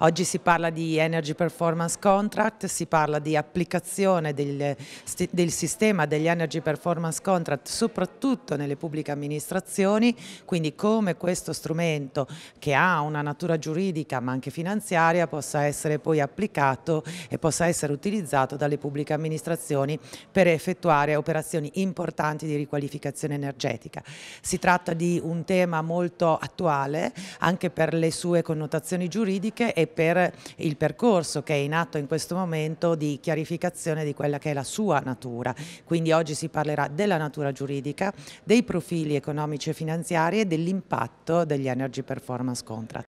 Oggi si parla di Energy Performance Contract, si parla di applicazione del, del sistema degli Energy Performance Contract soprattutto nelle pubbliche amministrazioni, quindi come questo strumento che ha una natura giuridica ma anche finanziaria possa essere poi applicato e possa essere utilizzato dalle pubbliche amministrazioni per effettuare operazioni importanti di riqualificazione energetica. Si tratta di un tema molto attuale anche per le sue connotazioni giuridiche e e per il percorso che è in atto in questo momento di chiarificazione di quella che è la sua natura. Quindi oggi si parlerà della natura giuridica, dei profili economici e finanziari e dell'impatto degli Energy Performance Contract.